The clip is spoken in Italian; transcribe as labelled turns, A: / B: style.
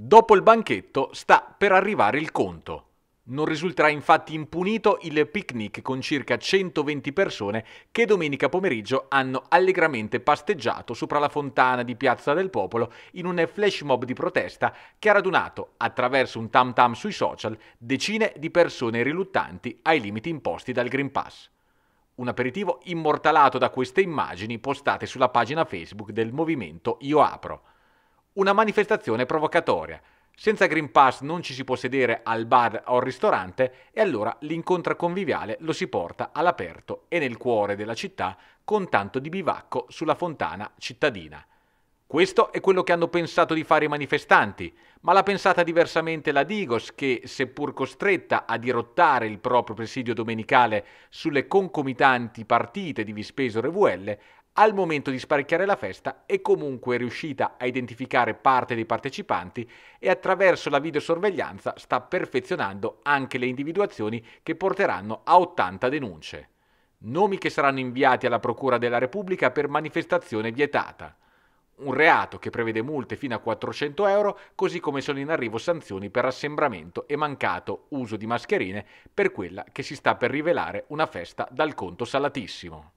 A: Dopo il banchetto sta per arrivare il conto. Non risulterà infatti impunito il picnic con circa 120 persone che domenica pomeriggio hanno allegramente pasteggiato sopra la fontana di Piazza del Popolo in un flash mob di protesta che ha radunato, attraverso un tam tam sui social, decine di persone riluttanti ai limiti imposti dal Green Pass. Un aperitivo immortalato da queste immagini postate sulla pagina Facebook del movimento Io Apro. Una manifestazione provocatoria. Senza Green Pass non ci si può sedere al bar o al ristorante e allora l'incontro conviviale lo si porta all'aperto e nel cuore della città con tanto di bivacco sulla fontana cittadina. Questo è quello che hanno pensato di fare i manifestanti, ma l'ha pensata diversamente la Digos che, seppur costretta a dirottare il proprio presidio domenicale sulle concomitanti partite di Vispeso Revuelle, al momento di sparecchiare la festa è comunque riuscita a identificare parte dei partecipanti e attraverso la videosorveglianza sta perfezionando anche le individuazioni che porteranno a 80 denunce. Nomi che saranno inviati alla Procura della Repubblica per manifestazione vietata un reato che prevede multe fino a 400 euro, così come sono in arrivo sanzioni per assembramento e mancato uso di mascherine per quella che si sta per rivelare una festa dal conto salatissimo.